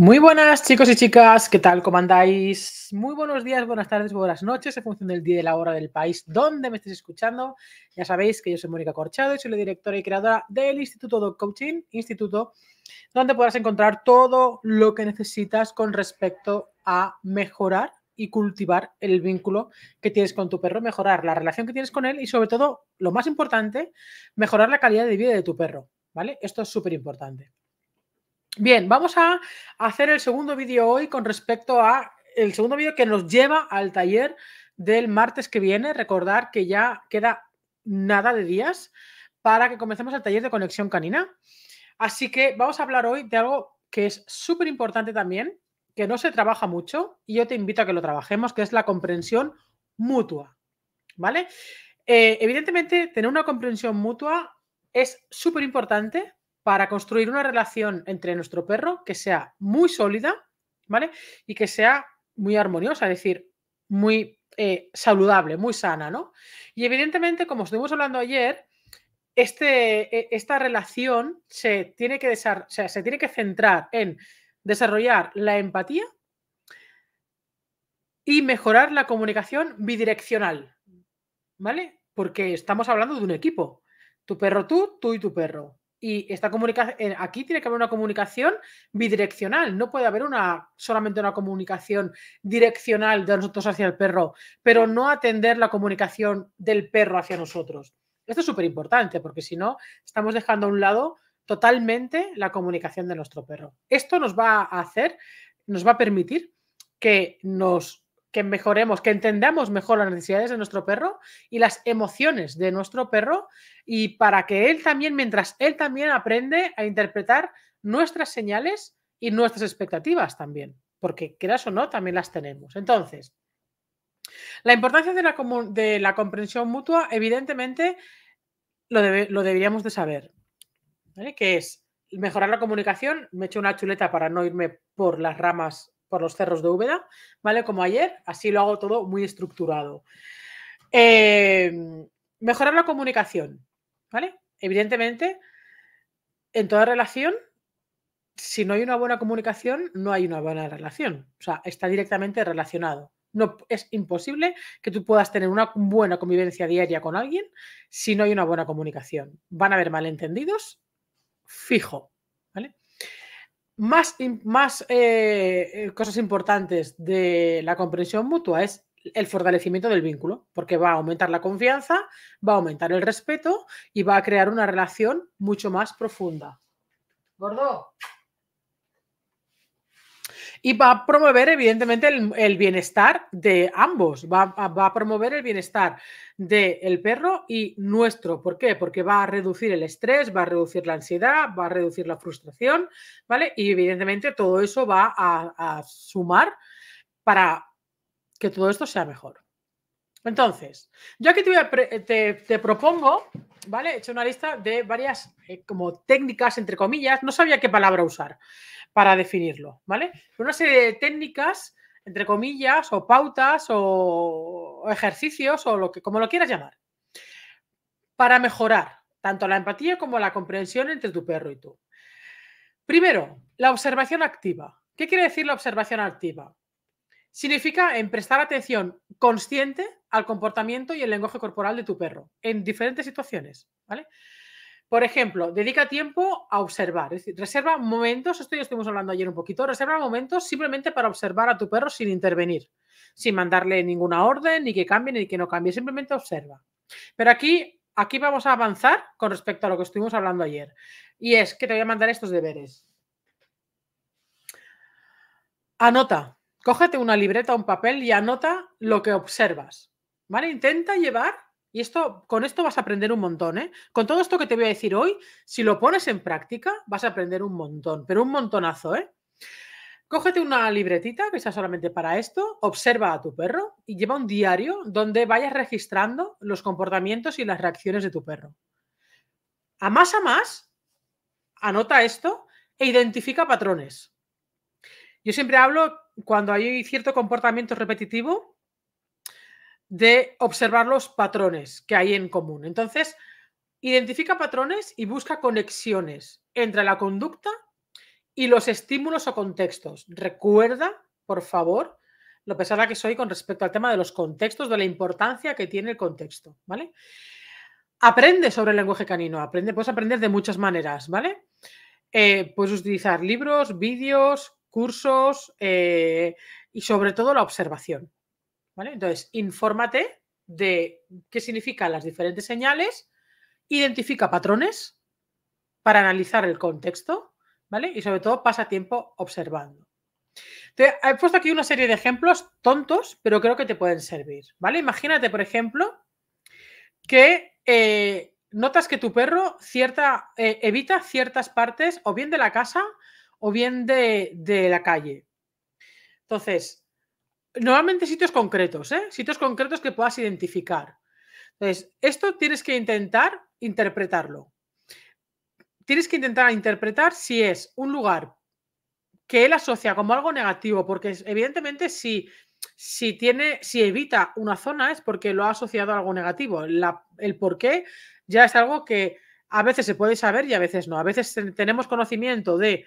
Muy buenas chicos y chicas, ¿qué tal? ¿Cómo andáis? Muy buenos días, buenas tardes, buenas noches, en función del día y la hora del país donde me estéis escuchando. Ya sabéis que yo soy Mónica Corchado y soy la directora y creadora del Instituto Dog Coaching, instituto donde podrás encontrar todo lo que necesitas con respecto a mejorar y cultivar el vínculo que tienes con tu perro, mejorar la relación que tienes con él y sobre todo, lo más importante, mejorar la calidad de vida de tu perro, ¿vale? Esto es súper importante. Bien, vamos a hacer el segundo vídeo hoy con respecto a el segundo vídeo que nos lleva al taller del martes que viene. Recordar que ya queda nada de días para que comencemos el taller de conexión canina. Así que vamos a hablar hoy de algo que es súper importante también, que no se trabaja mucho y yo te invito a que lo trabajemos, que es la comprensión mutua. ¿Vale? Eh, evidentemente, tener una comprensión mutua es súper importante para construir una relación entre nuestro perro que sea muy sólida, ¿vale? Y que sea muy armoniosa, es decir, muy eh, saludable, muy sana, ¿no? Y evidentemente, como estuvimos hablando ayer, este, e, esta relación se tiene, que o se tiene que centrar en desarrollar la empatía y mejorar la comunicación bidireccional, ¿vale? Porque estamos hablando de un equipo, tu perro tú, tú y tu perro. Y esta comunicación, aquí tiene que haber una comunicación bidireccional, no puede haber una, solamente una comunicación direccional de nosotros hacia el perro, pero no atender la comunicación del perro hacia nosotros. Esto es súper importante porque si no, estamos dejando a un lado totalmente la comunicación de nuestro perro. Esto nos va a hacer, nos va a permitir que nos que mejoremos, que entendamos mejor las necesidades de nuestro perro y las emociones de nuestro perro y para que él también, mientras él también aprende a interpretar nuestras señales y nuestras expectativas también, porque quieras o no, también las tenemos. Entonces, la importancia de la, de la comprensión mutua, evidentemente, lo, deberíamos de saber, ¿vale? que es mejorar la comunicación, me echo una chuleta para no irme por las ramas por los cerros de Úbeda, ¿vale? Como ayer, así lo hago todo muy estructurado. Em, mejorar la comunicación, ¿vale? Evidentemente, en toda relación, si no hay una buena comunicación, no hay una buena relación. O sea, está directamente relacionado. No, es imposible que tú puedas tener una buena convivencia diaria con alguien si no hay una buena comunicación. Van a haber malentendidos, fijo más, más eh, eh, cosas importantes de la comprensión mutua es el fortalecimiento del vínculo, porque va a aumentar la confianza, va a aumentar el respeto y va a crear una relación mucho más profunda. Gordo, y va a promover evidentemente el, bienestar de ambos, va, a promover el bienestar del perro y nuestro. ¿Por qué? Porque va a reducir el estrés, va a reducir la ansiedad, va a reducir la frustración, ¿vale? Y evidentemente todo eso va a sumar para que todo esto sea mejor. Entonces, yo aquí eh, te, propongo, ¿vale? He hecho una lista de varias eh, como técnicas, entre comillas, no sabía qué palabra usar para definirlo, ¿vale? Una serie de técnicas, entre comillas, o pautas, o, ejercicios, o lo que, como lo quieras llamar, para mejorar tanto la empatía como la comprensión entre tu perro y tú. Primero, la observación activa. ¿Qué quiere decir la observación activa? Significa en prestar atención consciente al comportamiento y el lenguaje corporal de tu perro en diferentes situaciones, ¿vale? Por ejemplo, dedica tiempo a observar, reserva momentos, esto ya estuvimos hablando ayer un poquito, reserva momentos simplemente para observar a tu perro sin intervenir, sin mandarle ninguna orden, ni que cambie, ni que no cambie, simplemente observa. Pero aquí, aquí vamos a avanzar con respecto a lo que estuvimos hablando ayer, y es que te voy a mandar estos deberes. Anota, cógete una libreta, un papel y anota lo que observas. ¿vale? Intenta llevar, y esto, con esto vas a aprender un montón, ¿eh? Con todo esto que te voy a decir hoy, si lo pones en práctica, vas a aprender un montón, pero un montonazo, ¿eh? Cógete una libretita que está solamente para esto, observa a tu perro y lleva un diario donde vayas registrando los comportamientos y las reacciones de tu perro. A más a más, anota esto e identifica patrones. Yo siempre hablo cuando hay cierto comportamiento repetitivo, de observar los patrones que hay en común. Entonces, identifica patrones y busca conexiones entre la conducta y los estímulos o contextos. Recuerda, por favor, lo pesada que soy con respecto al tema de los contextos, de la importancia que tiene el contexto, ¿vale? Aprende sobre el lenguaje canino, aprende, puedes aprender de muchas maneras, ¿vale? Eh, puedes utilizar libros, vídeos, cursos eh, y sobre todo la observación, entonces, infórmate de qué significan las diferentes señales, identifica patrones para analizar el contexto, ¿vale? Y sobre todo pasa tiempo observando. Te he puesto aquí una serie de ejemplos tontos, pero creo que te pueden servir, ¿vale? Imagínate, por ejemplo, que eh, notas que tu perro cierta, eh, evita ciertas partes o bien de la casa o bien de, de la calle. Entonces, Normalmente sitios concretos, ¿eh? Sitios concretos que puedas identificar. Entonces, esto tienes que intentar interpretarlo. Tienes que intentar interpretar si es un lugar que él asocia como algo negativo, porque evidentemente si, si, tiene, si evita una zona es porque lo ha asociado a algo negativo. el por qué ya es algo que a veces se puede saber y a veces no. A veces tenemos conocimiento de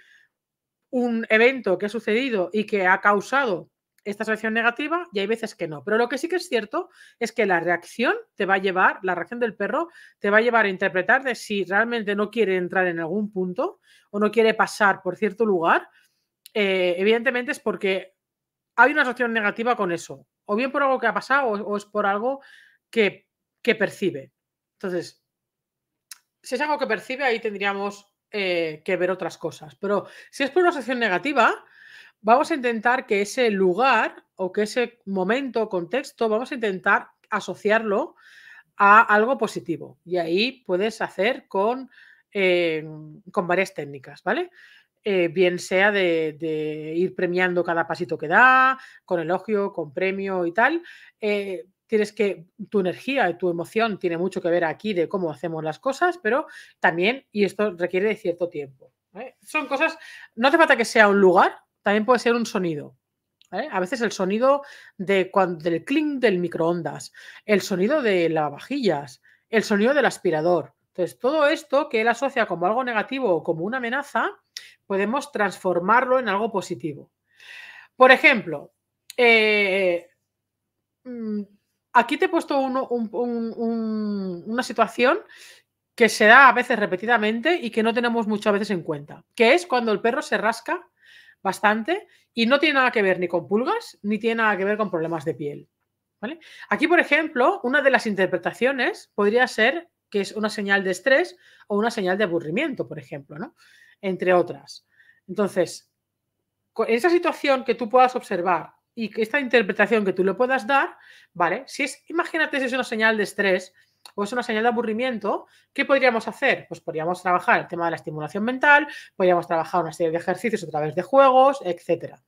un evento que ha sucedido y que ha causado esta reacción negativa y hay veces que no. Pero lo que sí que es cierto es que la reacción te va a llevar, la reacción del perro te va a llevar a interpretar de si realmente no quiere entrar en algún punto o no quiere pasar por cierto lugar. Eh, evidentemente es porque hay una reacción negativa con eso, o bien por algo que ha pasado o, es por algo que, percibe. Entonces, si es algo que percibe, ahí tendríamos eh, que ver otras cosas. Pero si es por una reacción negativa, vamos a intentar que ese lugar o que ese momento, o contexto, vamos a intentar asociarlo a algo positivo. Y ahí puedes hacer con, eh, con varias técnicas, ¿vale? Eh, bien sea de, ir premiando cada pasito que da, con elogio, con premio y tal. Eh, tienes que, tu energía y tu emoción tiene mucho que ver aquí de cómo hacemos las cosas, pero también, y esto requiere de cierto tiempo. Son cosas, no hace falta que sea un lugar, también puede ser un sonido. ¿eh? A veces el sonido de cuando, del clink del microondas, el sonido de vajillas, el sonido del aspirador. Entonces, todo esto que él asocia como algo negativo o como una amenaza, podemos transformarlo en algo positivo. Por ejemplo, eh, mm, aquí te he puesto una situación que se da a veces repetidamente y que no tenemos muchas veces en cuenta, que es cuando el perro se rasca bastante y no tiene nada que ver ni con pulgas ni tiene nada que ver con problemas de piel. ¿vale? Aquí, por ejemplo, una de las interpretaciones podría ser que es una señal de estrés o una señal de aburrimiento, por ejemplo, ¿no? entre otras. Entonces, en esa situación que tú puedas observar y esta interpretación que tú le puedas dar, ¿vale? Si es, imagínate si es una señal de estrés, o es una señal de aburrimiento, ¿qué podríamos hacer? Pues podríamos trabajar el tema de la estimulación mental, podríamos trabajar una serie de ejercicios a través de juegos, etcétera.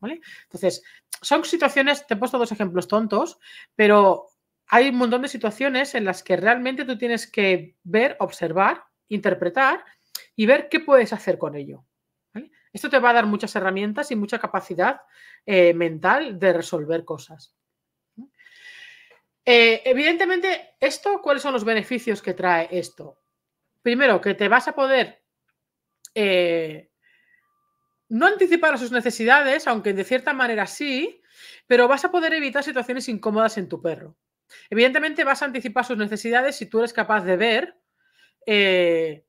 ¿Vale? Entonces, son situaciones, te he puesto dos ejemplos tontos, pero hay un montón de situaciones en las que realmente tú tienes que ver, observar, interpretar y ver qué puedes hacer con ello. Esto te va a dar muchas herramientas y mucha capacidad eh, mental de resolver cosas. Eh, evidentemente, esto, ¿cuáles son los beneficios que trae esto? Primero, que te vas a poder eh, no anticipar a sus necesidades, aunque de cierta manera sí, pero vas a poder evitar situaciones incómodas en tu perro. Evidentemente, vas a anticipar sus necesidades si tú eres capaz de ver eh,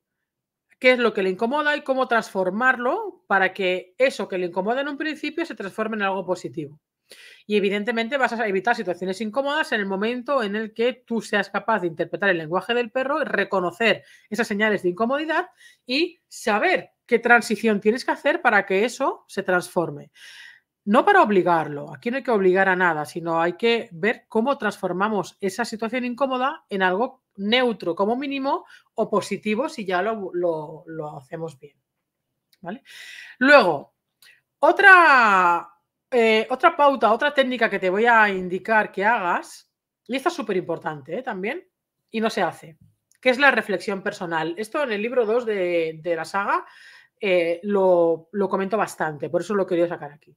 qué es lo que le incomoda y cómo transformarlo para que eso que le incomoda en un principio se transforme en algo positivo. Y evidentemente vas a evitar situaciones incómodas en el momento en el que tú seas capaz de interpretar el lenguaje del perro, reconocer esas señales de incomodidad y saber qué transición tienes que hacer para que eso se transforme. No para obligarlo, aquí no hay que obligar a nada, sino hay que ver cómo transformamos esa situación incómoda en algo neutro como mínimo o positivo si ya lo, lo, lo hacemos bien. ¿Vale? Luego, otra, eh, otra pauta, otra técnica que te voy a indicar que hagas, y esta es súper importante ¿eh? también, y no se hace, que es la reflexión personal. Esto en el libro 2 de, la saga eh, lo, comento bastante, por eso lo quería sacar aquí.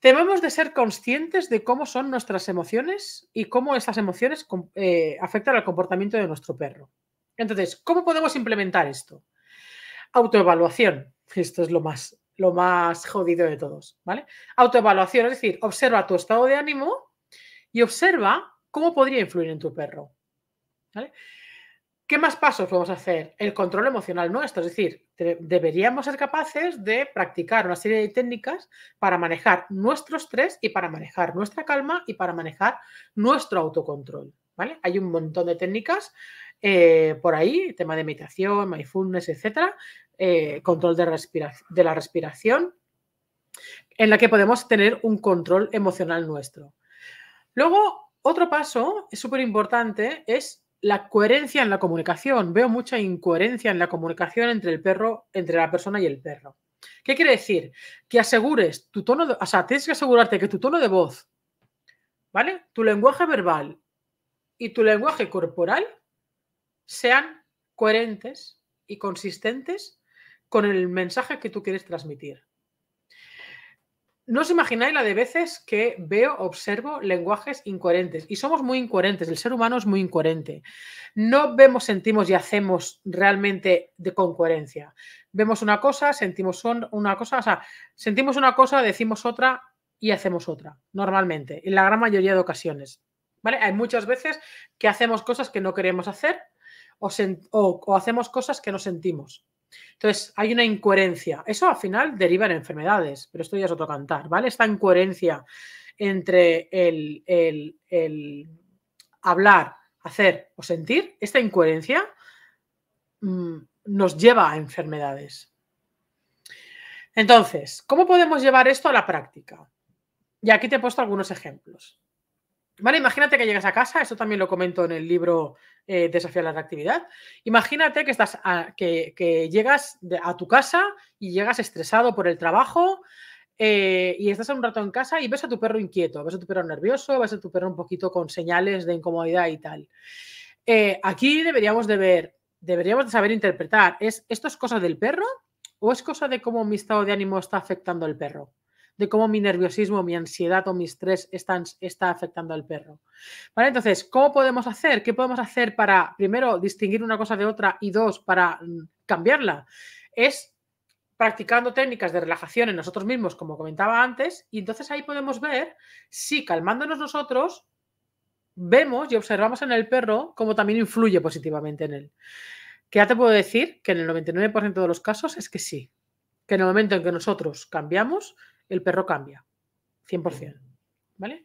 Debemos de ser conscientes de cómo son nuestras emociones y cómo esas emociones afectan al comportamiento de nuestro perro. Entonces, ¿cómo podemos implementar esto? Autoevaluación. Esto es lo más lo más jodido de todos, ¿vale? Autoevaluación, es decir, observa tu estado de ánimo y observa cómo podría influir en tu perro, ¿vale? ¿Qué más pasos podemos hacer? El control emocional nuestro, es decir, deberíamos ser capaces de practicar una serie de técnicas para manejar nuestro estrés y para manejar nuestra calma y para manejar nuestro autocontrol, ¿vale? Hay un montón de técnicas eh, por ahí, tema de meditación, mindfulness, etcétera, eh, control de, de la respiración, en la que podemos tener un control emocional nuestro. Luego, otro paso súper importante es la coherencia en la comunicación. Veo mucha incoherencia en la comunicación entre el perro, entre la persona y el perro. ¿Qué quiere decir? Que asegures tu tono, de, o sea, tienes que asegurarte que tu tono de voz, ¿vale? Tu lenguaje verbal y tu lenguaje corporal sean coherentes y consistentes con el mensaje que tú quieres transmitir. No os imagináis la de veces que veo, observo lenguajes incoherentes. Y somos muy incoherentes, el ser humano es muy incoherente. No vemos, sentimos y hacemos realmente de, con coherencia. Vemos una cosa, sentimos una cosa, o sea, sentimos una cosa, decimos otra y hacemos otra, normalmente, en la gran mayoría de ocasiones. ¿Vale? Hay muchas veces que hacemos cosas que no queremos hacer o, hacemos cosas que no sentimos. Entonces, hay una incoherencia. Eso al final deriva en enfermedades, pero esto ya es otro cantar, ¿vale? Esta incoherencia entre el, el, hablar, hacer o sentir, esta incoherencia mm, nos lleva a enfermedades. Entonces, ¿cómo podemos llevar esto a la práctica? Y aquí te he puesto algunos ejemplos. Vale, imagínate que llegas a casa, esto también lo comento en el libro eh, Desafiar la reactividad. Imagínate que, estás que, llegas a tu casa y llegas estresado por el trabajo eh, y estás un rato en casa y ves a tu perro inquieto, ves a tu perro nervioso, ves a tu perro un poquito con señales de incomodidad y tal. Eh, aquí deberíamos de ver, deberíamos de saber interpretar, ¿es, ¿esto es cosa del perro o es cosa de cómo mi estado de ánimo está afectando al perro? de cómo mi nerviosismo, mi ansiedad o mi estrés están, está afectando al perro. ¿Vale? Entonces, ¿cómo podemos hacer? ¿Qué podemos hacer para, primero, distinguir una cosa de otra y dos, para mm, cambiarla? Es practicando técnicas de relajación en nosotros mismos, como comentaba antes, y entonces ahí podemos ver si calmándonos nosotros vemos y observamos en el perro cómo también influye positivamente en él. Que ya te puedo decir que en el 99% de los casos es que sí, que en el momento en que nosotros cambiamos, el perro cambia, 100%. ¿Vale?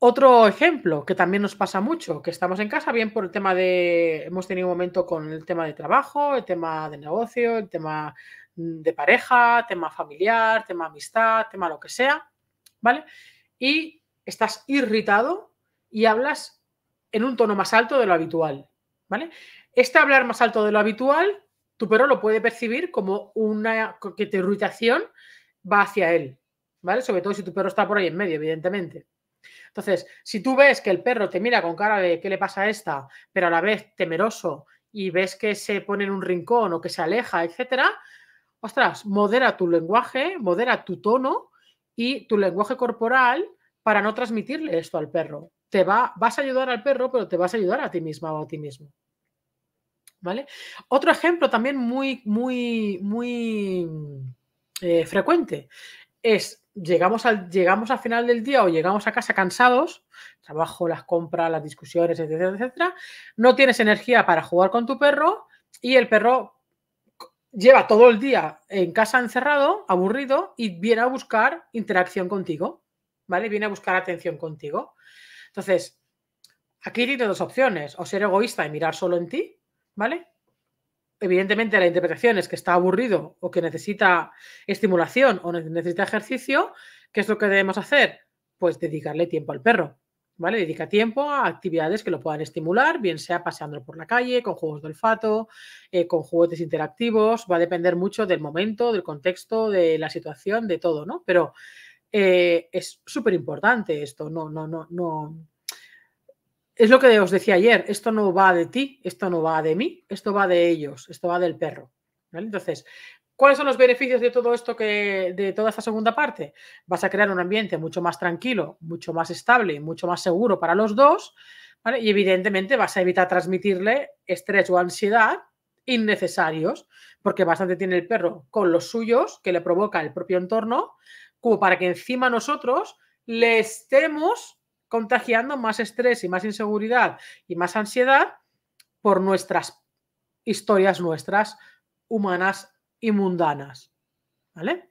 Otro ejemplo que también nos pasa mucho, que estamos en casa, bien por el tema de, hemos tenido un momento con el tema de trabajo, el tema de negocio, el tema de pareja, tema familiar, tema amistad, tema lo que sea, ¿vale? Y estás irritado y hablas en un tono más alto de lo habitual, ¿vale? Este hablar más alto de lo habitual, tu perro lo puede percibir como una que te irritación va hacia él, ¿vale? Sobre todo si tu perro está por ahí en medio, evidentemente. Entonces, si tú ves que el perro te mira con cara de qué le pasa a esta, pero a la vez temeroso y ves que se pone en un rincón o que se aleja, etcétera, ostras, modera tu lenguaje, modera tu tono y tu lenguaje corporal para no transmitirle esto al perro. Te va, vas a ayudar al perro, pero te vas a ayudar a ti misma o a ti mismo. ¿Vale? Otro ejemplo también muy, muy, muy eh, frecuente es llegamos al, llegamos al final del día o llegamos a casa cansados, trabajo, las compras, las discusiones, etcétera, etcétera, no tienes energía para jugar con tu perro y el perro lleva todo el día en casa encerrado, aburrido y viene a buscar interacción contigo, ¿vale? Viene a buscar atención contigo. Entonces, aquí tienes dos opciones, o ser egoísta y mirar solo en ti, ¿vale? evidentemente la interpretación es que está aburrido o que necesita estimulación o necesita ejercicio, ¿qué es lo que debemos hacer? Pues dedicarle tiempo al perro. ¿Vale? Dedica tiempo a actividades que lo puedan estimular, bien sea paseándolo por la calle, con juegos de olfato, eh, con juguetes interactivos, va a depender mucho del momento, del contexto, de la situación, de todo, ¿no? Pero eh, es súper importante esto, no, no, no, no, es lo que os decía ayer, esto no va de ti, esto no va de mí, esto va de ellos, esto va del perro. Entonces, ¿Cuáles son los beneficios de todo esto que de toda esta segunda parte? Vas a crear un ambiente mucho más tranquilo, mucho más estable, mucho más seguro para los dos, Y evidentemente vas a evitar transmitirle estrés o ansiedad innecesarios, porque bastante tiene el perro con los suyos que le provoca el propio entorno, como para que encima nosotros le estemos contagiando más estrés y más inseguridad y más ansiedad por nuestras historias nuestras humanas y mundanas. ¿Vale?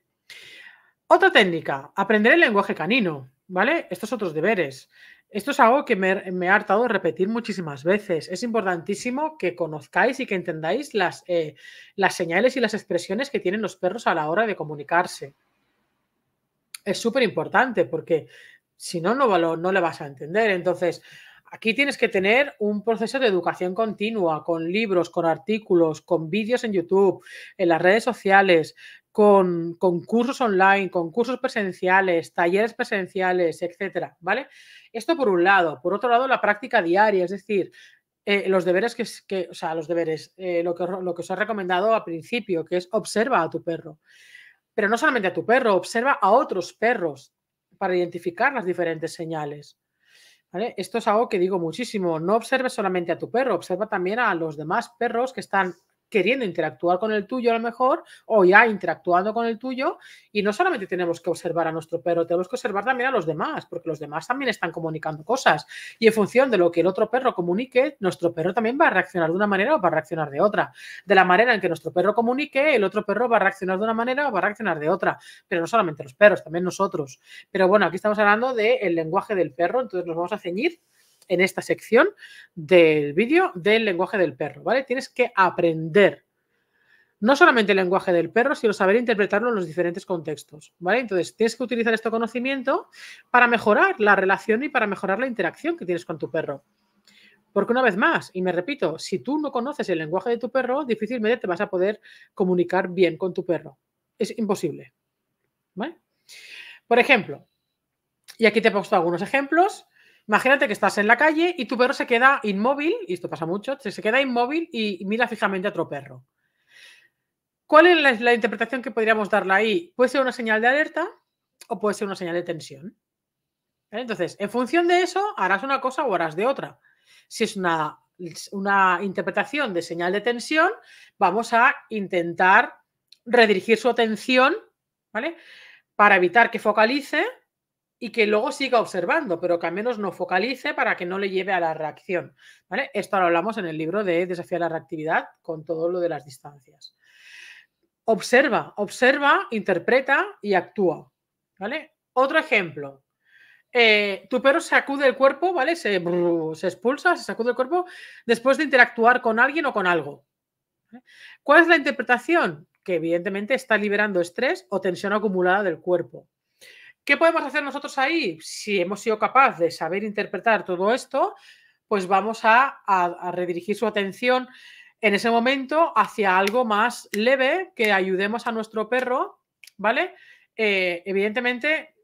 Otra técnica, aprender el lenguaje canino, ¿vale? Estos otros deberes. Esto es algo que me, ha hartado de repetir muchísimas veces. Es importantísimo que conozcáis y que entendáis las, eh, las señales y las expresiones que tienen los perros a la hora de comunicarse. Es súper importante porque si no, no, no le vas a entender. Entonces, aquí tienes que tener un proceso de educación continua, con libros, con artículos, con vídeos en YouTube, en las redes sociales, con, cursos online, con cursos presenciales, talleres presenciales, etcétera, ¿vale? Esto por un lado. Por otro lado, la práctica diaria, es decir, eh, los deberes que, sea, los deberes, eh, lo, que, lo que os he recomendado al principio, que es observa a tu perro. Pero no solamente a tu perro, observa a otros perros para identificar las diferentes señales. Esto es algo que digo muchísimo. No observes solamente a tu perro, observa también a los demás perros que están queriendo interactuar con el tuyo a lo mejor o ya interactuando con el tuyo y no solamente tenemos que observar a nuestro perro, tenemos que observar también a los demás porque los demás también están comunicando cosas y en función de lo que el otro perro comunique, nuestro perro también va a reaccionar de una manera o va a reaccionar de otra. De la manera en que nuestro perro comunique, el otro perro va a reaccionar de una manera o va a reaccionar de otra, pero no solamente los perros, también nosotros. Pero bueno, aquí estamos hablando del lenguaje del perro, entonces nos vamos a ceñir en esta sección del vídeo del lenguaje del perro, ¿vale? Tienes que aprender no solamente el lenguaje del perro, sino saber interpretarlo en los diferentes contextos, ¿vale? Entonces, tienes que utilizar este conocimiento para mejorar la relación y para mejorar la interacción que tienes con tu perro. Porque una vez más, y me repito, si tú no conoces el lenguaje de tu perro, difícilmente te vas a poder comunicar bien con tu perro. Es imposible. ¿Vale? Por ejemplo, y aquí te he puesto algunos ejemplos, Imagínate que estás en la calle y tu perro se queda inmóvil, y esto pasa mucho, se queda inmóvil y mira fijamente a otro perro. ¿Cuál es la, interpretación que podríamos darle ahí? Puede ser una señal de alerta o puede ser una señal de tensión. ¿Eh? Entonces, en función de eso, harás una cosa o harás de otra. Si es una, una interpretación de señal de tensión, vamos a intentar redirigir su atención, ¿vale? Para evitar que focalice y que luego siga observando, pero que al menos no focalice para que no le lleve a la reacción. Esto lo hablamos en el libro de Desafiar la reactividad con todo lo de las distancias. Observa, observa, interpreta y actúa. ¿vale? Otro ejemplo. Eh, tu perro sacude el cuerpo, ¿vale? Se, expulsa, se sacude el cuerpo después de interactuar con alguien o con algo. ¿Cuál es la interpretación? Que evidentemente está liberando estrés o tensión acumulada del cuerpo. ¿Qué podemos hacer nosotros ahí? Si hemos sido capaces de saber interpretar todo esto, pues vamos a, redirigir su atención en ese momento hacia algo más leve que ayudemos a nuestro perro, ¿vale? Eh, evidentemente,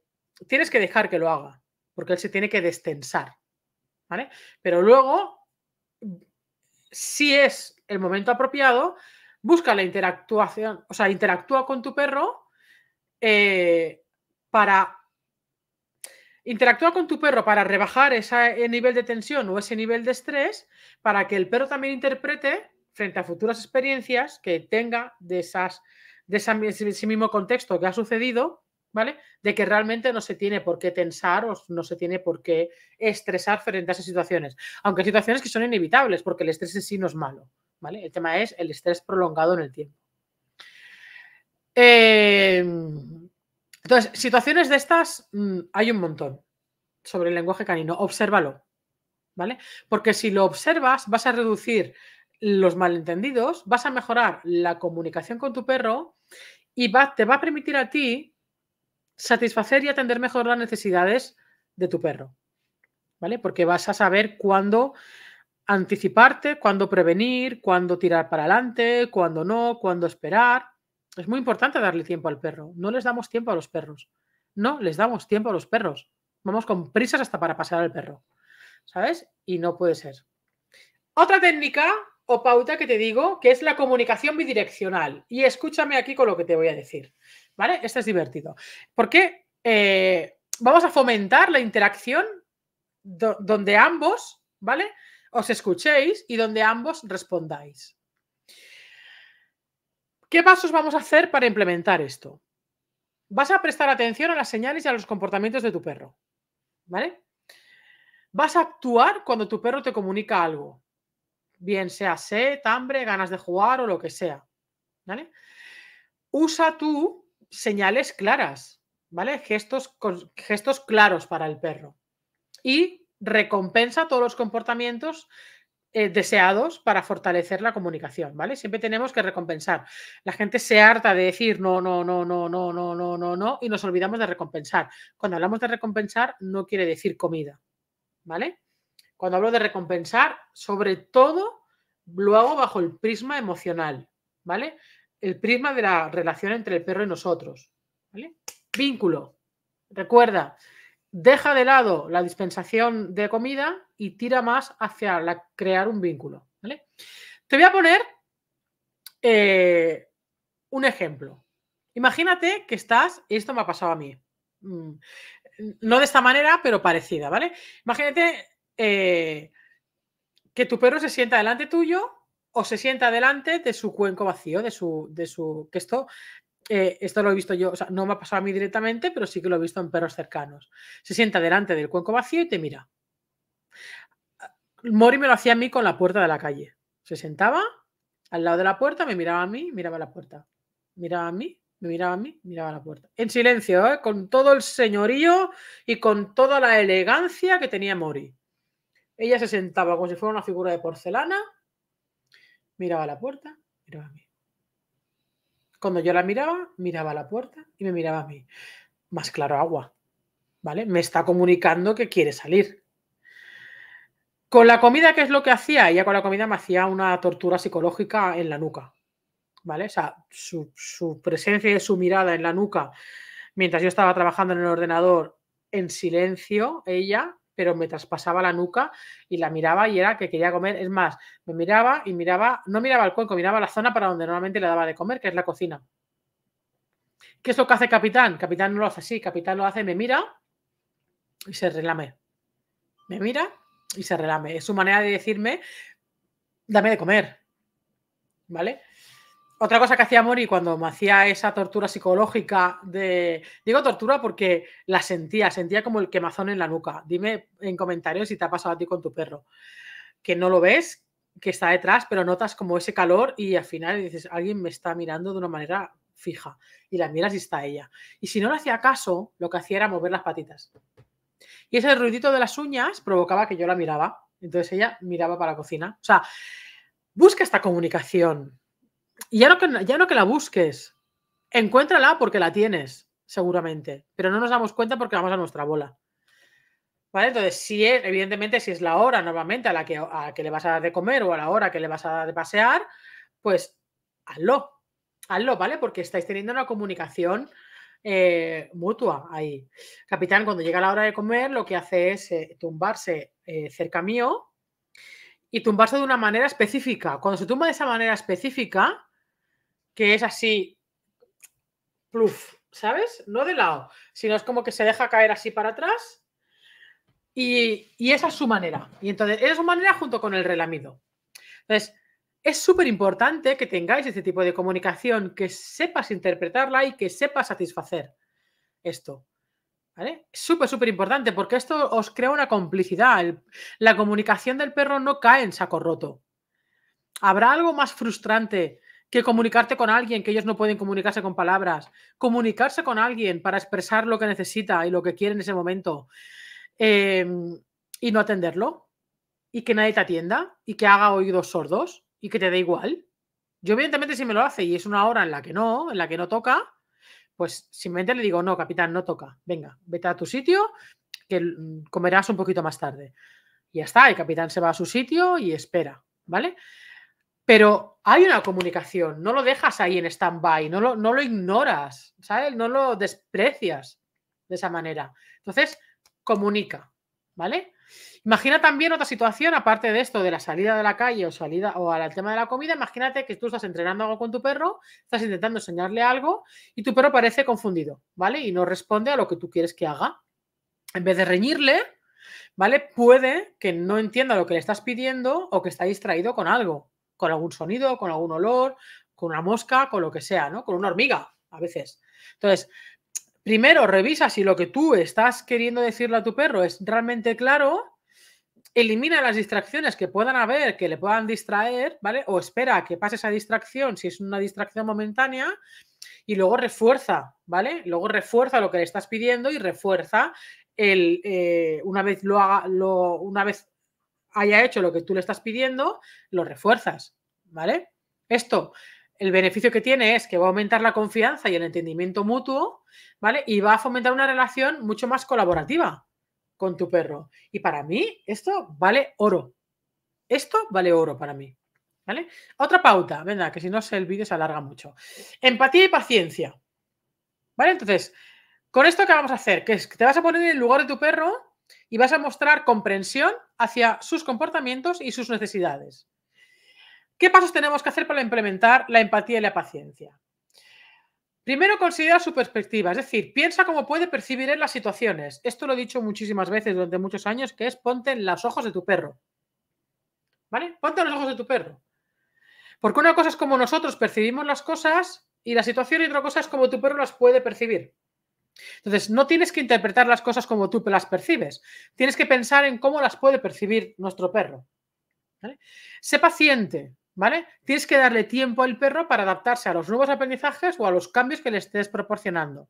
tienes que dejar que lo haga, porque él se tiene que destensar, ¿vale? Pero luego, si es el momento apropiado, busca la interactuación, o sea, interactúa con tu perro eh, para interactuar con tu perro para rebajar ese nivel de tensión o ese nivel de estrés, para que el perro también interprete frente a futuras experiencias que tenga de, esas, de ese mismo contexto que ha sucedido, ¿vale? De que realmente no se tiene por qué tensar o no se tiene por qué estresar frente a esas situaciones. Aunque situaciones que son inevitables, porque el estrés en sí no es malo, ¿vale? El tema es el estrés prolongado en el tiempo. Eh, entonces, situaciones de estas mm, hay un montón sobre el lenguaje canino. Obsérvalo, ¿vale? Porque si lo observas, vas a reducir los malentendidos, vas a mejorar la comunicación con tu perro y te va a permitir a ti satisfacer y atender mejor las necesidades de tu perro, ¿vale? Porque vas a saber cuándo anticiparte, cuándo prevenir, cuándo tirar para adelante, cuándo no, cuándo esperar. Es muy importante darle tiempo al perro. No les damos tiempo a los perros. No, les damos tiempo a los perros. Vamos con prisas hasta para pasar al perro. ¿Sabes? Y no puede ser. Otra técnica o pauta que te digo, que es la comunicación bidireccional. Y escúchame aquí con lo que te voy a decir. ¿Vale? Esto es divertido. Porque eh, vamos a fomentar la interacción donde ambos, ¿vale? Os escuchéis y donde ambos respondáis. ¿Qué pasos vamos a hacer para implementar esto? Vas a prestar atención a las señales y a los comportamientos de tu perro. ¿Vale? Vas a actuar cuando tu perro te comunica algo. Bien sea sed, hambre, ganas de jugar o lo que sea. ¿Vale? Usa tú señales claras, ¿vale? Gestos, gestos claros para el perro. Y recompensa todos los comportamientos eh, deseados para fortalecer la comunicación, ¿vale? Siempre tenemos que recompensar. La gente se harta de decir no, no, no, no, no, no, no, no, no, y nos olvidamos de recompensar. Cuando hablamos de recompensar, no quiere decir comida, ¿vale? Cuando hablo de recompensar, sobre todo lo hago bajo el prisma emocional, ¿vale? El prisma de la relación entre el perro y nosotros, ¿vale? Vínculo. Recuerda, deja de lado la dispensación de comida y tira más hacia la, crear un vínculo. Te voy a poner eh, un ejemplo. Imagínate que estás, y esto me ha pasado a mí, mm, no de esta manera, pero parecida, ¿vale? Imagínate eh, que tu perro se sienta delante tuyo o se sienta delante de su cuenco vacío, de su, de su, que esto eh, esto lo he visto yo, o sea, no me ha pasado a mí directamente, pero sí que lo he visto en perros cercanos. Se sienta delante del cuenco vacío y te mira. Ah, Mori me lo hacía a mí con la puerta de la calle. Se sentaba al lado de la puerta, me miraba a mí, miraba la puerta. Miraba a mí, me miraba a mí, miraba la puerta. En silencio, ¿eh? con todo el señorío y con toda la elegancia que tenía Mori. Ella se sentaba como si fuera una figura de porcelana, miraba a la puerta, miraba a mí. Cuando yo la miraba, miraba a la puerta y me miraba a mí. Más claro, agua. ¿Vale? Me está comunicando que quiere salir. Con la comida, ¿qué es lo que hacía? Ella con la comida me hacía una tortura psicológica en la nuca. ¿Vale? O sea, su, su presencia y su mirada en la nuca, mientras yo estaba trabajando en el ordenador en silencio, ella pero me traspasaba la nuca y la miraba y era que quería comer. Es más, me miraba y miraba, no miraba el cuenco, miraba la zona para donde normalmente le daba de comer, que es la cocina. ¿Qué es lo que hace Capitán? capitán no lo hace así, Capitán lo hace, me mira y se relame. Me mira y se relame. Es su manera de decirme, dame de comer. ¿Vale? Otra cosa que hacía Mori cuando me hacía esa tortura psicológica de. Digo tortura porque la sentía, sentía como el quemazón en la nuca. Dime en comentarios si te ha pasado a ti con tu perro. Que no lo ves, que está detrás, pero notas como ese calor y al final dices, alguien me está mirando de una manera fija. Y la miras y está ella. Y si no le hacía caso, lo que hacía era mover las patitas. Y ese ruidito de las uñas provocaba que yo la miraba. Entonces ella miraba para la cocina. O sea, busca esta comunicación y ya no, que, la busques, encuéntrala porque la tienes, seguramente, pero no nos damos cuenta porque vamos a nuestra bola. ¿Vale? Entonces, si evidentemente, si es la hora normalmente a la que, a que le vas a dar de comer o a la hora que le vas a dar de pasear, pues hazlo, hazlo, ¿vale? Porque estáis teniendo una comunicación eh, mutua ahí. Capitán, cuando llega la hora de comer, lo que hace es eh, tumbarse eh, cerca mío y tumbarse de una manera específica. Cuando se tumba de esa manera específica, que es así, pluf, ¿sabes? No de lado, sino es como que se deja caer así para atrás. Y, y esa es su manera. Y entonces, esa es su manera junto con el relamido. Entonces, es súper importante que tengáis este tipo de comunicación, que sepas interpretarla y que sepas satisfacer esto. ¿Vale? Súper, súper importante porque esto os crea una complicidad. la comunicación del perro no cae en saco roto. ¿Habrá algo más frustrante que comunicarte con alguien que ellos no pueden comunicarse con palabras? Comunicarse con alguien para expresar lo que necesita y lo que quiere en ese momento em, y no atenderlo y que nadie te atienda y que haga oídos sordos y que te dé igual. Yo evidentemente si me lo hace y es una hora en la que no, en la que no toca, pues simplemente le digo, no, capitán, no toca, venga, vete a tu sitio, que mm, comerás un poquito más tarde. Y ya está, el capitán se va a su sitio y espera, ¿vale? Pero hay una comunicación, no lo dejas ahí en stand-by, no lo, no lo ignoras, ¿sabes? No lo desprecias de esa manera. Entonces, comunica, ¿vale? Imagina también otra situación, aparte de esto, de la salida de la calle o salida o al tema de la comida, imagínate que tú estás entrenando algo con tu perro, estás intentando enseñarle algo y tu perro parece confundido, ¿vale? Y no responde a lo que tú quieres que haga. En vez de reñirle, ¿vale? Puede que no entienda lo que le estás pidiendo o que está distraído con algo, con algún sonido, con algún olor, con una mosca, con lo que sea, ¿no? Con una hormiga, a veces. Entonces, primero revisa si lo que tú estás queriendo decirle a tu perro es realmente claro, elimina las distracciones que puedan haber, que le puedan distraer, ¿vale? O espera a que pase esa distracción si es una distracción momentánea y luego refuerza, ¿vale? Luego refuerza lo que le estás pidiendo y refuerza el, eh, una vez lo haga, lo, una vez haya hecho lo que tú le estás pidiendo, lo refuerzas, ¿vale? Esto el beneficio que tiene es que va a aumentar la confianza y el entendimiento mutuo, ¿vale? Y va a fomentar una relación mucho más colaborativa con tu perro. Y para mí esto vale oro. Esto vale oro para mí. ¿Vale? Otra pauta, venga, que si no el vídeo se alarga mucho. Empatía y paciencia. ¿Vale? Entonces, con esto qué vamos a hacer, que es que te vas a poner en el lugar de tu perro y vas a mostrar comprensión hacia sus comportamientos y sus necesidades. ¿Qué pasos tenemos que hacer para implementar la empatía y la paciencia? Primero, considera su perspectiva, es decir, piensa cómo puede percibir en las situaciones. Esto lo he dicho muchísimas veces durante muchos años, que es ponte en los ojos de tu perro. ¿Vale? Ponte en los ojos de tu perro. Porque una cosa es como nosotros percibimos las cosas y la situación y otra cosa es como tu perro las puede percibir. Entonces, no tienes que interpretar las cosas como tú las percibes. Tienes que pensar en cómo las puede percibir nuestro perro. Sé paciente. ¿vale? Tienes que darle tiempo al perro para adaptarse a los nuevos aprendizajes o a los cambios que le estés proporcionando.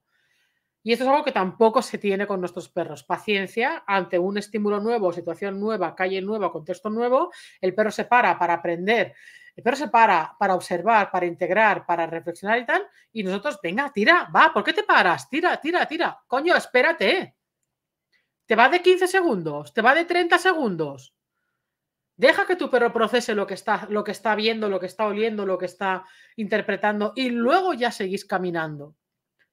Y esto es algo que tampoco se tiene con nuestros perros. Paciencia ante un estímulo nuevo, situación nueva, calle nueva, contexto nuevo, el perro se para para aprender, el perro se para para observar, para integrar, para reflexionar y tal, y nosotros, venga, tira, va, ¿por qué te paras? Tira, tira, tira. Coño, espérate. Te va de 15 segundos, te va de 30 segundos. Deja que tu perro procese lo que, está, lo que está viendo, lo que está oliendo, lo que está interpretando y luego ya seguís caminando.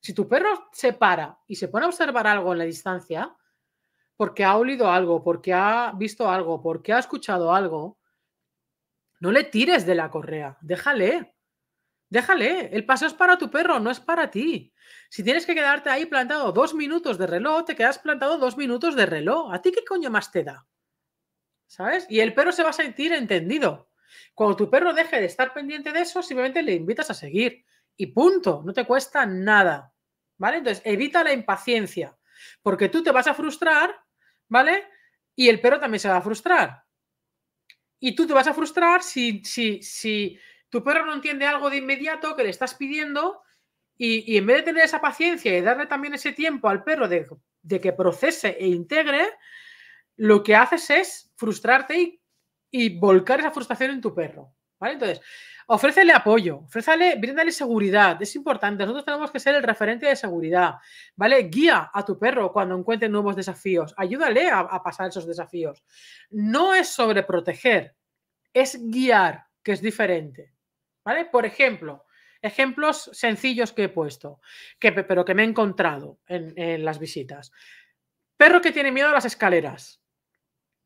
Si tu perro se para y se pone a observar algo en la distancia, porque ha olido algo, porque ha visto algo, porque ha escuchado algo, no le tires de la correa, déjale. Déjale, el paso es para tu perro, no es para ti. Si tienes que quedarte ahí plantado dos minutos de reloj, te quedas plantado dos minutos de reloj. ¿A ti qué coño más te da? ¿sabes? Y el perro se va a sentir entendido. Cuando tu perro deje de estar pendiente de eso, simplemente le invitas a seguir. Y punto, no te cuesta nada. ¿Vale? Entonces, evita la impaciencia, porque tú te vas a frustrar, ¿vale? Y el perro también se va a frustrar. Y tú te vas a frustrar si, si, si tu perro no entiende algo de inmediato que le estás pidiendo y, en vez de tener esa paciencia y darle también ese tiempo al perro de, de que procese e integre, lo que haces es frustrarte y, volcar esa frustración en tu perro. ¿Vale? Entonces, ofrécele apoyo, ofrécele, bríndale seguridad, es importante, nosotros tenemos que ser el referente de seguridad, ¿vale? Guía a tu perro cuando encuentre nuevos desafíos, ayúdale a, pasar esos desafíos. No es sobreproteger, es guiar, que es diferente, ¿vale? Por ejemplo, ejemplos sencillos que he puesto, que, pero que me he encontrado en las visitas. Perro que tiene miedo a las escaleras.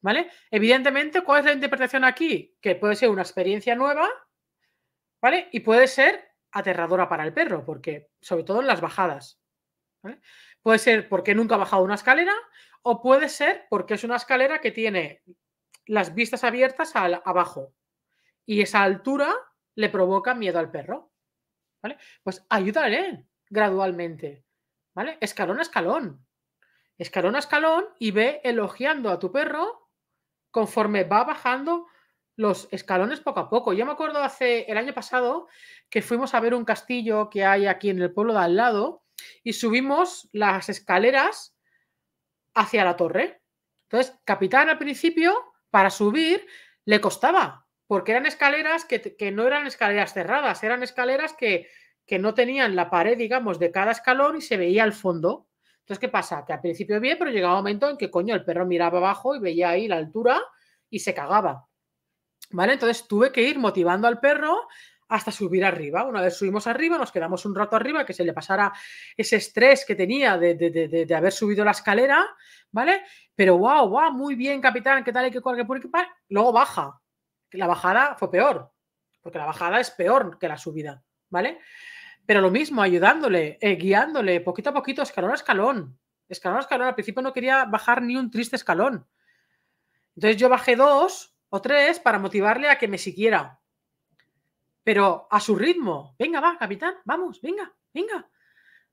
¿vale? Evidentemente, ¿cuál es la interpretación aquí? Que puede ser una experiencia nueva, ¿vale? Y puede ser aterradora para el perro, porque sobre todo en las bajadas. ¿vale? Puede ser porque nunca ha bajado una escalera o puede ser porque es una escalera que tiene las vistas abiertas al, abajo y esa altura le provoca miedo al perro. ¿vale? Pues ayudaré gradualmente, ¿vale? Escalón a escalón. Escalón a escalón y ve elogiando a tu perro conforme va bajando los escalones poco a poco. Yo me acuerdo hace el año pasado que fuimos a ver un castillo que hay aquí en el pueblo de al lado y subimos las escaleras hacia la torre. Entonces, capitán al principio, para subir, le costaba, porque eran escaleras que, no eran escaleras cerradas, eran escaleras que, que no tenían la pared, digamos, de cada escalón y se veía el fondo. Entonces, ¿qué pasa? Que al principio bien, pero llegaba un momento en que, coño, el perro miraba abajo y veía ahí la altura y se cagaba. ¿Vale? Entonces tuve que ir motivando al perro hasta subir arriba. Una vez subimos arriba, nos quedamos un rato arriba, que se le pasara ese estrés que tenía de, haber subido la escalera, ¿vale? Pero wow, wow, muy bien, capitán, qué tal, qué qué por equipar? Luego baja. La bajada fue peor, porque la bajada es peor que la subida, ¿vale? pero lo mismo, ayudándole, eh, guiándole, poquito a poquito, escalón a escalón, escalón a escalón. Al principio no quería bajar ni un triste escalón. Entonces yo bajé dos o tres para motivarle a que me siguiera, pero a su ritmo. Venga, va, capitán, vamos, venga, venga.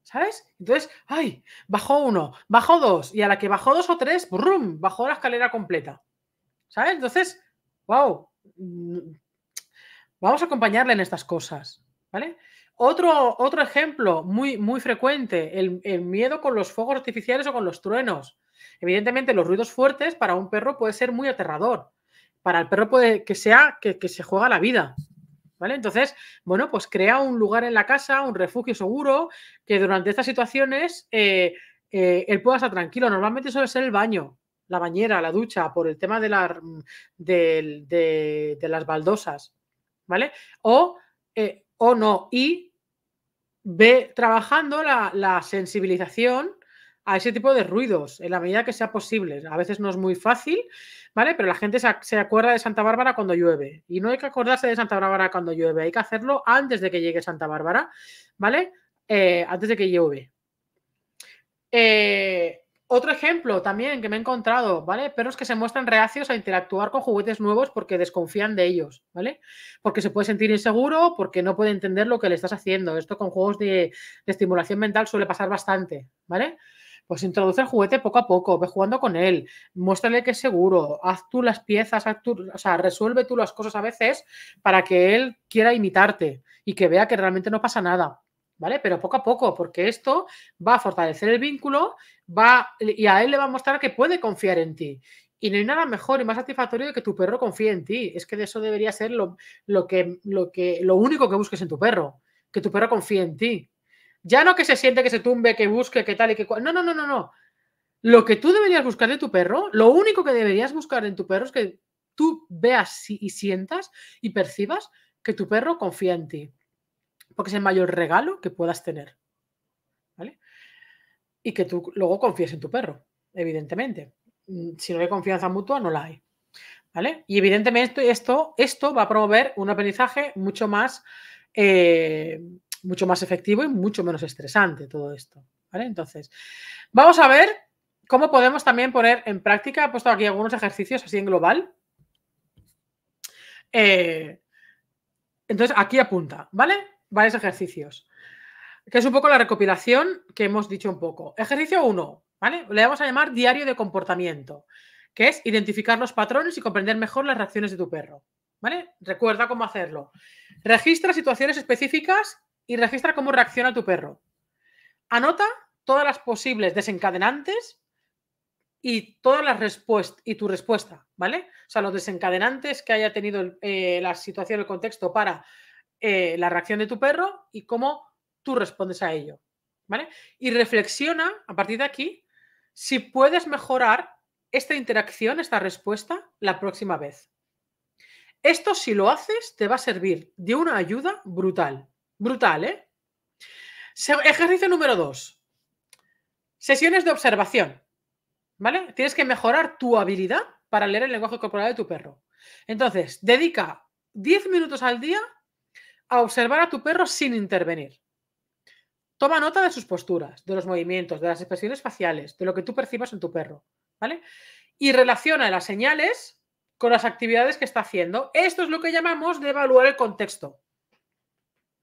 ¿Sabes? Entonces, ay, bajó uno, bajó dos, y a la que bajó dos o tres, ¡brum! Bajó la escalera completa. ¿Sabes? Entonces, wow, mm, vamos a acompañarle en estas cosas, ¿vale? Otro, otro ejemplo muy, muy frecuente, el, el, miedo con los fuegos artificiales o con los truenos. Evidentemente, los ruidos fuertes para un perro puede ser muy aterrador. Para el perro puede que sea que, que se juega la vida. ¿Vale? Entonces, bueno, pues crea un lugar en la casa, un refugio seguro, que durante estas situaciones eh, eh, él pueda estar tranquilo. Normalmente suele ser el baño, la bañera, la ducha, por el tema de, la, de, las baldosas, ¿vale? O, eh, o no, y ve trabajando la, sensibilización a ese tipo de ruidos en la medida que sea posible. A veces no es muy fácil, ¿vale? Pero la gente se, acuerda de Santa Bárbara cuando llueve. Y no hay que acordarse de Santa Bárbara cuando llueve, hay que hacerlo antes de que llegue Santa Bárbara, ¿vale? Eh, antes de que llueve. Eh, otro ejemplo también que me he encontrado, ¿vale? Perros que se muestran reacios a interactuar con juguetes nuevos porque desconfían de ellos, ¿vale? Porque se puede sentir inseguro, porque no puede entender lo que le estás haciendo. Esto con juegos de, estimulación mental suele pasar bastante, ¿vale? Pues introduce el juguete poco a poco, ve jugando con él, muéstrale que es seguro, haz tú las piezas, haz tú, o sea, resuelve tú las cosas a veces para que él quiera imitarte y que vea que realmente no pasa nada. ¿vale? Pero poco a poco, porque esto va a fortalecer el vínculo va, y a él le va a mostrar que puede confiar en ti. Y no hay nada mejor y más satisfactorio de que tu perro confíe en ti. Es que de eso debería ser lo, lo, que, lo, que, lo único que busques en tu perro, que tu perro confíe en ti. Ya no que se siente, que se tumbe, que busque, que tal y que No, no, no, no, no. Lo que tú deberías buscar de tu perro, lo único que deberías buscar en tu perro es que tú veas y sientas y percibas que tu perro confía en ti porque es el mayor regalo que puedas tener. ¿Vale? Y que tú luego confíes en tu perro, evidentemente. Mm, si no hay confianza mutua, no la hay. ¿Vale? Y evidentemente esto, esto va a promover un aprendizaje mucho más, eh, mucho más efectivo y mucho menos estresante todo esto. ¿Vale? Entonces, vamos a ver cómo podemos también poner en práctica. He puesto aquí algunos ejercicios así en global. Eh, entonces, aquí apunta, ¿vale? varios ejercicios, que es un poco la recopilación que hemos dicho un poco. Ejercicio 1, ¿vale? Le vamos a llamar diario de comportamiento, que es identificar los patrones y comprender mejor las reacciones de tu perro, ¿vale? Recuerda cómo hacerlo. Registra situaciones específicas y registra cómo reacciona tu perro. Anota todas las posibles desencadenantes y todas las respuestas y tu respuesta, ¿vale? O sea, los desencadenantes que haya tenido eh, la situación, el contexto para eh, la reacción de tu perro y cómo tú respondes a ello. ¿Vale? Y reflexiona a partir de aquí si puedes mejorar esta interacción, esta respuesta, la próxima vez. Esto si lo haces te va a servir de una ayuda brutal. Brutal, ¿eh? Ejercicio número dos. Sesiones de observación. ¿Vale? Tienes que mejorar tu habilidad para leer el lenguaje corporal de tu perro. Entonces, dedica 10 minutos al día a observar a tu perro sin intervenir. Toma nota de sus posturas, de los movimientos, de las expresiones faciales, de lo que tú percibas en tu perro, ¿vale? Y relaciona las señales con las actividades que está haciendo. Esto es lo que llamamos de evaluar el contexto.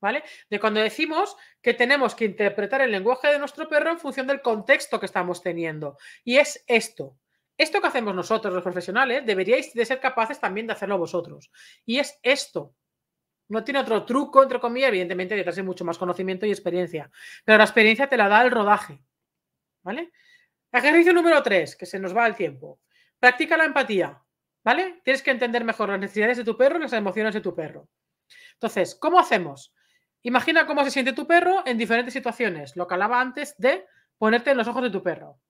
¿Vale? De cuando decimos que tenemos que interpretar el lenguaje de nuestro perro en función del contexto que estamos teniendo. Y es esto. Esto que hacemos nosotros, los profesionales, deberíais de ser capaces también de hacerlo vosotros. Y es esto no tiene otro truco, entre comillas, evidentemente detrás hay mucho más conocimiento y experiencia. Pero la experiencia te la da el rodaje. ¿Vale? Ejercicio número 3, que se nos va el tiempo. Practica la empatía. ¿Vale? Tienes que entender mejor las necesidades de tu perro y las emociones de tu perro. Entonces, ¿cómo hacemos? Imagina cómo se siente tu perro en diferentes situaciones, lo que hablaba antes de ponerte en los ojos de tu perro.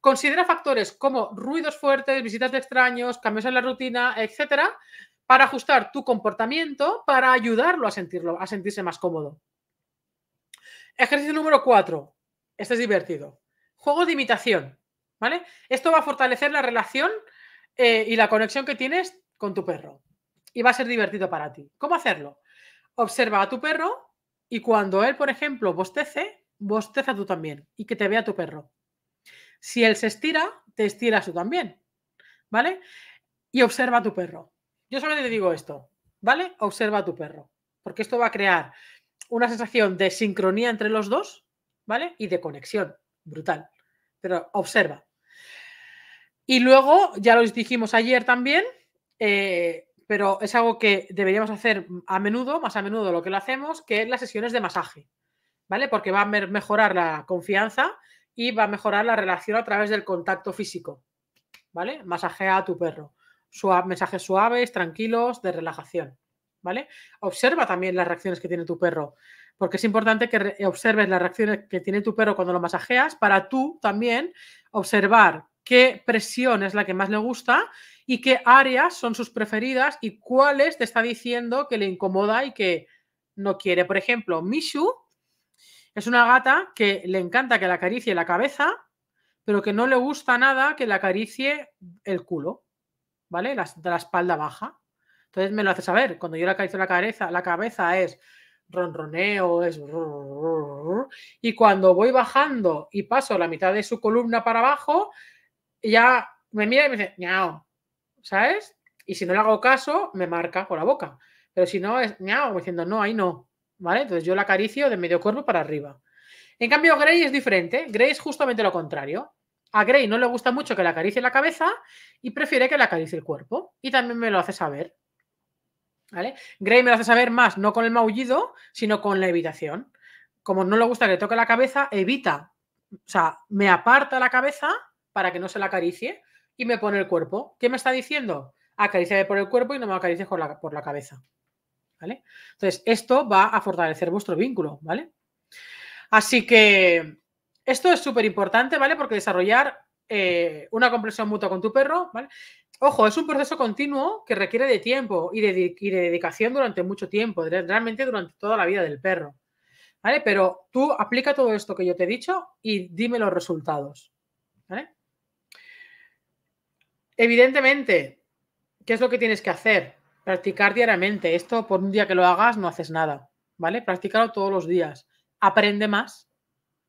Considera factores como ruidos fuertes, visitas de extraños, cambios en la rutina, etcétera, para ajustar tu comportamiento, para ayudarlo a, sentirlo, a sentirse más cómodo. Ejercicio número 4. Este es divertido. Juego de imitación. ¿Vale? Esto va a fortalecer la relación eh, y la conexión que tienes con tu perro. Y va a ser divertido para ti. ¿Cómo hacerlo? Observa a tu perro y cuando él, por ejemplo, bostece, bosteza tú también y que te vea tu perro. Si él se estira, te estiras tú también. ¿Vale? Y observa a tu perro. Yo solamente digo esto, ¿vale? Observa a tu perro, porque esto va a crear una sensación de sincronía entre los dos, ¿vale? Y de conexión, brutal. Pero observa. Y luego, ya lo dijimos ayer también, eh, pero es algo que deberíamos hacer a menudo, más a menudo lo que lo hacemos, que es las sesiones de masaje, ¿vale? Porque va a mejorar la confianza y va a mejorar la relación a través del contacto físico, ¿vale? Masajea a tu perro mensajes suaves, tranquilos, de relajación. ¿Vale? Observa también las reacciones que tiene tu perro, porque es importante que observes las reacciones que tiene tu perro cuando lo masajeas para tú también observar qué presión es la que más le gusta y qué áreas son sus preferidas y cuáles te está diciendo que le incomoda y que no quiere. Por ejemplo, Mishu es una gata que le encanta que la acaricie la cabeza, pero que no le gusta nada que la acaricie el culo. ¿vale? de la espalda baja. Entonces me lo hace saber. Cuando yo le acaricio la cabeza, la cabeza es ronroneo, es... Y cuando voy bajando y paso la mitad de su columna para abajo, ya me mira y me dice, ñao, ¿sabes? Y si no le hago caso, me marca con la boca. Pero si no, es ñao, diciendo, no, ahí no, ¿vale? Entonces yo la acaricio de medio cuerpo para arriba. En cambio, Grey es diferente. Grey es justamente lo contrario. A Grey no le gusta mucho que le acaricie la cabeza y prefiere que le acaricie el cuerpo. Y también me lo hace saber. ¿Vale? Grey me lo hace saber más, no con el maullido, sino con la evitación. Como no le gusta que le toque la cabeza, evita, o sea, me aparta la cabeza para que no se la acaricie y me pone el cuerpo. ¿Qué me está diciendo? Acaríciame por el cuerpo y no me acaricies por la, por la cabeza. ¿Vale? Entonces, esto va a fortalecer vuestro vínculo, ¿vale? Así que esto es súper importante, ¿vale? Porque desarrollar eh, una comprensión mutua con tu perro, ¿vale? Ojo, es un proceso continuo que requiere de tiempo y de, dedicación durante mucho tiempo, realmente durante toda la vida del perro. ¿Vale? Pero tú aplica todo esto que yo te he dicho y dime los resultados. ¿Vale? Evidentemente, ¿qué es lo que tienes que hacer? Practicar diariamente. Esto por un día que lo hagas no haces nada. ¿Vale? Practicarlo todos los días. Aprende más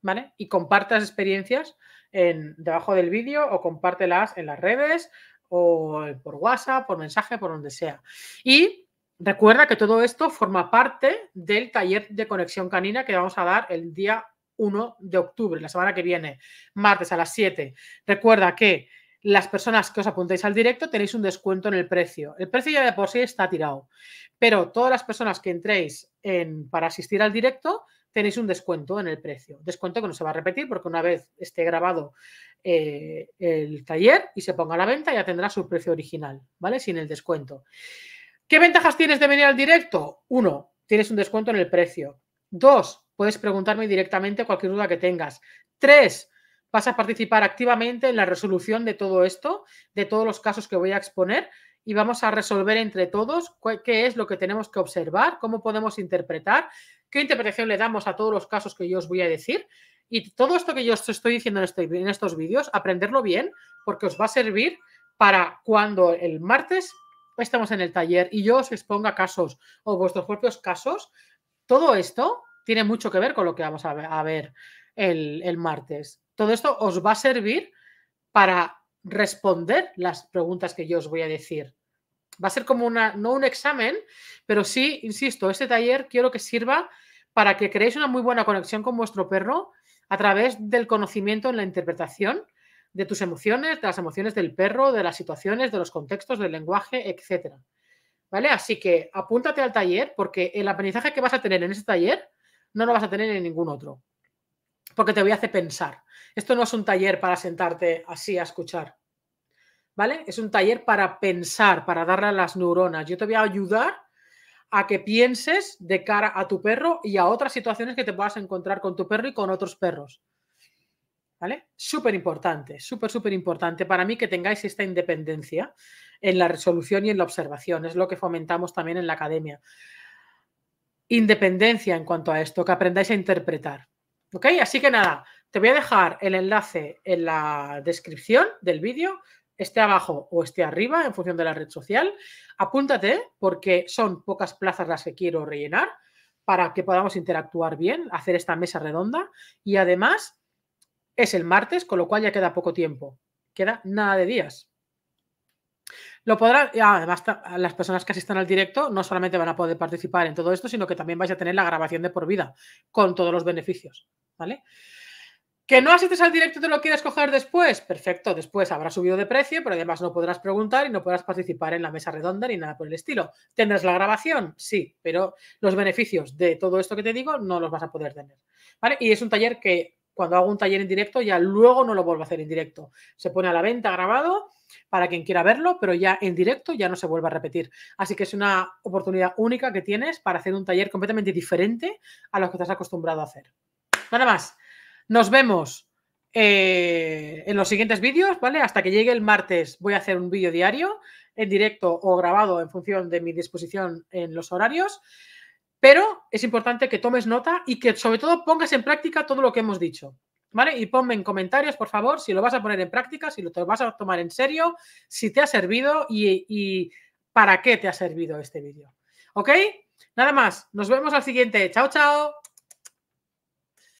¿vale? Y las experiencias en, debajo del vídeo o compártelas en las redes o por WhatsApp, por mensaje, por donde sea. Y recuerda que todo esto forma parte del taller de conexión canina que vamos a dar el día 1 de octubre, la semana que viene, martes a las 7. Recuerda que las personas que os apuntéis al directo tenéis un descuento en el precio. El precio ya de por sí está tirado, pero todas las personas que entréis en, para asistir al directo tenéis un descuento en el precio. Descuento que no se va a repetir porque una vez esté grabado eh, el taller y se ponga a la venta ya tendrá su precio original, ¿vale? Sin el descuento. ¿Qué ventajas tienes de venir al directo? Uno, tienes un descuento en el precio. Dos, puedes preguntarme directamente cualquier duda que tengas. Tres, vas a participar activamente en la resolución de todo esto, de todos los casos que voy a exponer, y vamos a resolver entre todos qué es lo que tenemos que observar, cómo podemos interpretar, qué interpretación le damos a todos los casos que yo os voy a decir. Y todo esto que yo os estoy diciendo en, este, estos vídeos, aprenderlo bien, porque os va a servir para cuando el martes estamos en el taller y yo os exponga casos o vuestros propios casos. Todo esto tiene mucho que ver con lo que vamos a ver el martes. Todo esto os va a servir para responder las preguntas que yo os voy a decir. Va a ser como una, no un examen, pero sí, insisto, este taller quiero que sirva para que creéis una muy buena conexión con vuestro perro a través del conocimiento en la interpretación de tus emociones, de las emociones del perro, de las situaciones, de los contextos, del lenguaje, etc. ¿Vale? Así que apúntate al taller porque el aprendizaje que vas a tener en ese taller no lo vas a tener en ningún otro. Porque te voy a hacer pensar. Esto no es un taller para sentarte así a escuchar. ¿Vale? Es un taller para pensar, para darle a las neuronas. Yo te voy a ayudar a que pienses de cara a tu perro y a otras situaciones que te puedas encontrar con tu perro y con otros perros. ¿Vale? Súper importante, súper, súper importante para mí que tengáis esta independencia en la resolución y en la observación. Es lo que fomentamos también en la academia. Independencia en cuanto a esto, que aprendáis a interpretar. ¿Ok? Así que nada, te voy a dejar el enlace en la descripción del vídeo, esté abajo o esté arriba en función de la red social. Apúntate porque son pocas plazas las que quiero rellenar para que podamos interactuar bien, hacer esta mesa redonda y además es el martes, con lo cual ya queda poco tiempo, queda nada de días. Lo podrán, ah, además, las personas que asistan al directo no solamente van a poder participar en todo esto, sino que también vais a tener la grabación de por vida con todos los beneficios, ¿vale? ¿Que no asistes al directo y te lo quieres coger después? Perfecto, después habrá subido de precio, pero además no podrás preguntar y no podrás participar en la mesa redonda ni nada por el estilo. ¿Tendrás la grabación? Sí, pero los beneficios de todo esto que te digo no los vas a poder tener. ¿Vale? Y es un taller que cuando hago un taller en directo ya luego no lo vuelvo a hacer en directo. Se pone a la venta grabado para quien quiera verlo, pero ya en directo ya no se vuelve a repetir. Así que es una oportunidad única que tienes para hacer un taller completamente diferente a lo que estás acostumbrado a hacer. Nada más. Nos vemos eh, en los siguientes vídeos, ¿vale? Hasta que llegue el martes voy a hacer un vídeo diario en directo o grabado en función de mi disposición en los horarios. Pero es importante que tomes nota y que sobre todo pongas en práctica todo lo que hemos dicho. ¿Vale? Y ponme en comentarios, por favor, si lo vas a poner en práctica, si lo vas a tomar en serio, si te ha servido y para qué te ha servido este vídeo. ¿Ok? Nada más. Nos vemos al siguiente. Chao, chao.